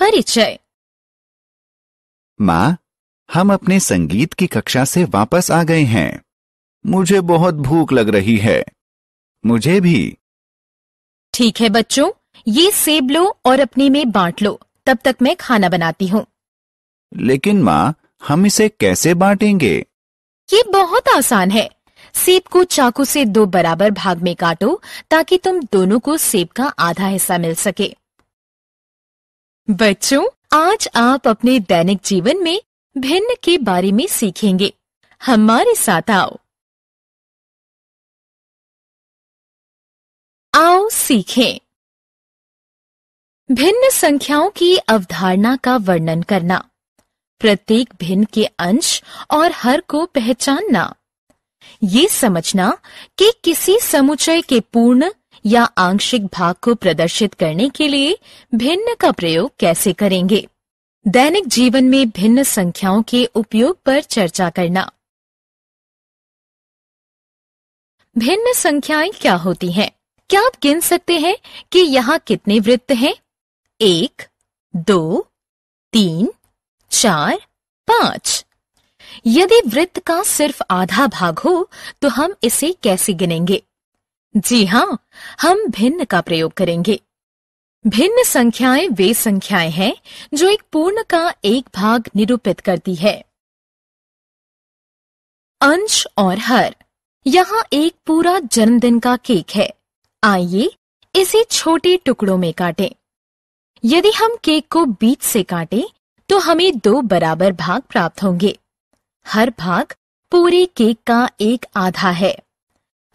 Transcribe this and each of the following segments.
परिचय माँ हम अपने संगीत की कक्षा से वापस आ गए हैं मुझे बहुत भूख लग रही है मुझे भी ठीक है बच्चों ये सेब लो और अपने में बांट लो तब तक मैं खाना बनाती हूँ लेकिन माँ हम इसे कैसे बांटेंगे ये बहुत आसान है सेब को चाकू से दो बराबर भाग में काटो ताकि तुम दोनों को सेब का आधा हिस्सा मिल सके बच्चों आज आप अपने दैनिक जीवन में भिन्न के बारे में सीखेंगे हमारे साथ आओ आओ सीखें भिन्न संख्याओं की अवधारणा का वर्णन करना प्रत्येक भिन्न के अंश और हर को पहचानना ये समझना कि किसी समुचय के पूर्ण या आंशिक भाग को प्रदर्शित करने के लिए भिन्न का प्रयोग कैसे करेंगे दैनिक जीवन में भिन्न संख्याओं के उपयोग पर चर्चा करना भिन्न संख्याएं क्या होती हैं? क्या आप गिन सकते हैं कि यहाँ कितने वृत्त हैं? एक दो तीन चार पांच यदि वृत्त का सिर्फ आधा भाग हो तो हम इसे कैसे गिनेंगे जी हाँ हम भिन्न का प्रयोग करेंगे भिन्न संख्याएं वे संख्याएं हैं जो एक पूर्ण का एक भाग निरूपित करती है अंश और हर यहाँ एक पूरा जन्मदिन का केक है आइए इसे छोटे टुकड़ों में काटें। यदि हम केक को बीच से काटें, तो हमें दो बराबर भाग प्राप्त होंगे हर भाग पूरे केक का एक आधा है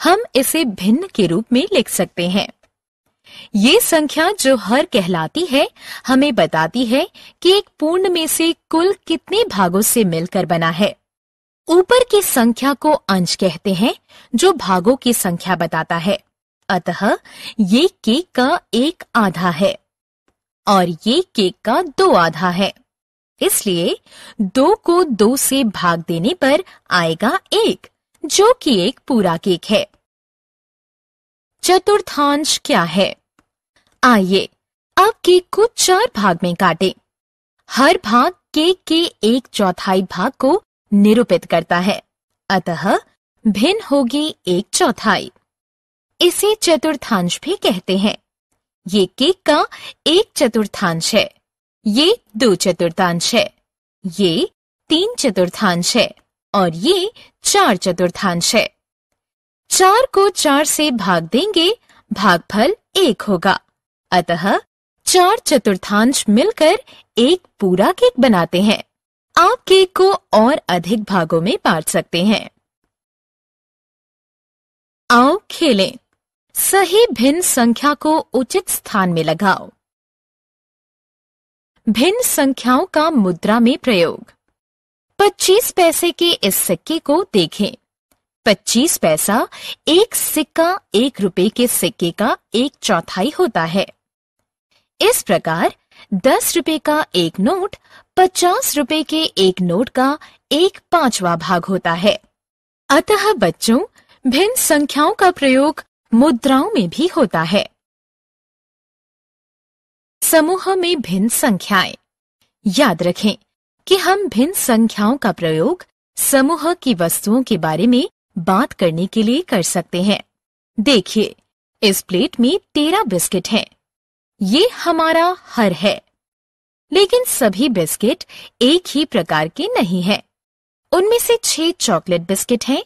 हम इसे भिन्न के रूप में लिख सकते हैं ये संख्या जो हर कहलाती है हमें बताती है कि एक पूर्ण में से कुल कितने भागों से मिलकर बना है ऊपर की संख्या को अंश कहते हैं जो भागों की संख्या बताता है अतः ये केक का एक आधा है और ये केक का दो आधा है इसलिए दो को दो से भाग देने पर आएगा एक जो कि एक पूरा केक है चतुर्थांश क्या है आइए अब केक को चार भाग में काटें। हर भाग केक के एक चौथाई भाग को निरूपित करता है अतः भिन्न होगी एक चौथाई इसे चतुर्थांश भी कहते हैं ये केक का एक चतुर्थांश है ये दो चतुर्थांश है ये तीन चतुर्थांश है और ये चार चतुर्थांश है चार को चार से भाग देंगे भागफल एक होगा अतः चार चतुर्थांश मिलकर एक पूरा केक बनाते हैं आप केक को और अधिक भागों में बांट सकते हैं आओ खेलें सही भिन्न संख्या को उचित स्थान में लगाओ भिन्न संख्याओं का मुद्रा में प्रयोग 25 पैसे के इस सिक्के को देखें पच्चीस पैसा एक सिक्का एक रुपए के सिक्के का एक चौथाई होता है इस प्रकार दस रुपए का एक नोट पचास रुपए के एक नोट का एक पांचवा भाग होता है अतः बच्चों भिन्न संख्याओं का प्रयोग मुद्राओं में भी होता है समूह में भिन्न संख्याएं याद रखें कि हम भिन्न संख्याओं का प्रयोग समूह की वस्तुओं के बारे में बात करने के लिए कर सकते हैं देखिए इस प्लेट में तेरह बिस्किट हैं। ये हमारा हर है लेकिन सभी बिस्किट एक ही प्रकार के नहीं हैं। उनमें से छह चॉकलेट बिस्किट हैं,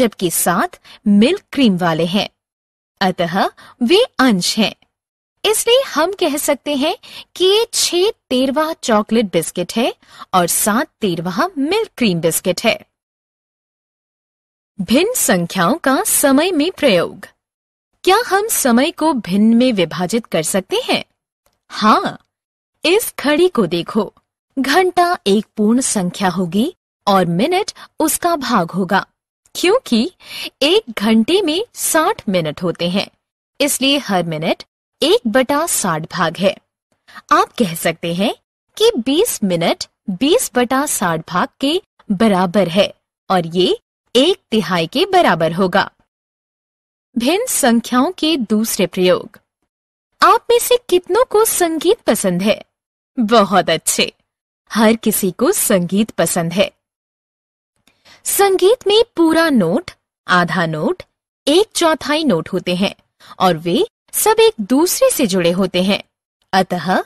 जबकि सात मिल्क क्रीम वाले हैं अतः वे अंश हैं इसलिए हम कह सकते हैं कि ये छह तेरवा चॉकलेट बिस्किट है और सात तेरवा मिल्क क्रीम बिस्किट है भिन्न संख्याओं का समय में प्रयोग क्या हम समय को भिन्न में विभाजित कर सकते हैं हाँ इस घड़ी को देखो घंटा एक पूर्ण संख्या होगी और मिनट उसका भाग होगा क्योंकि एक घंटे में साठ मिनट होते हैं इसलिए हर मिनट एक बटा साठ भाग है आप कह सकते हैं कि बीस मिनट बीस बटा साठ भाग के बराबर है और ये एक तिहाई के बराबर होगा भिन्न संख्याओं के दूसरे प्रयोग आप में से कितनों को संगीत पसंद है बहुत अच्छे हर किसी को संगीत पसंद है संगीत में पूरा नोट आधा नोट एक चौथाई नोट होते हैं और वे सब एक दूसरे से जुड़े होते हैं अतः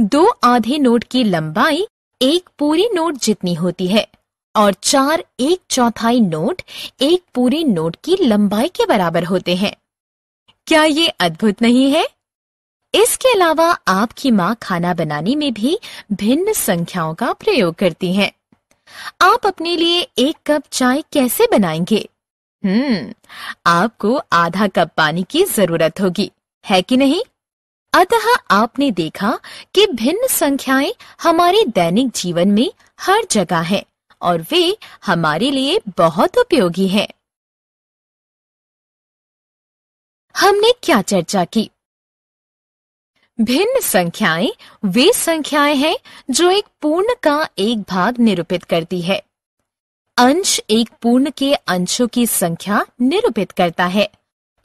दो आधे नोट की लंबाई एक पूरी नोट जितनी होती है और चार एक चौथाई नोट एक पूरे नोट की लंबाई के बराबर होते हैं क्या ये अद्भुत नहीं है इसके अलावा आपकी माँ खाना बनाने में भी भिन्न संख्याओं का प्रयोग करती हैं। आप अपने लिए एक कप चाय कैसे बनाएंगे हम्म आपको आधा कप पानी की जरूरत होगी है कि नहीं अतः आपने देखा कि भिन्न संख्याएं हमारे दैनिक जीवन में हर जगह हैं। और वे हमारे लिए बहुत उपयोगी हैं। हमने क्या चर्चा की भिन्न संख्याएं वे संख्याएं हैं जो एक पूर्ण का एक भाग निरूपित करती है अंश एक पूर्ण के अंशों की संख्या निरूपित करता है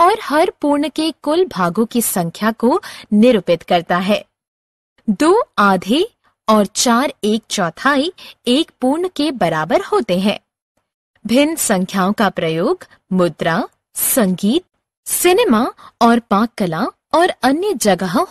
और हर पूर्ण के कुल भागों की संख्या को निरूपित करता है दो आधे और चार एक चौथाई एक पूर्ण के बराबर होते हैं भिन्न संख्याओं का प्रयोग मुद्रा संगीत सिनेमा और पाक कला और अन्य जगह हो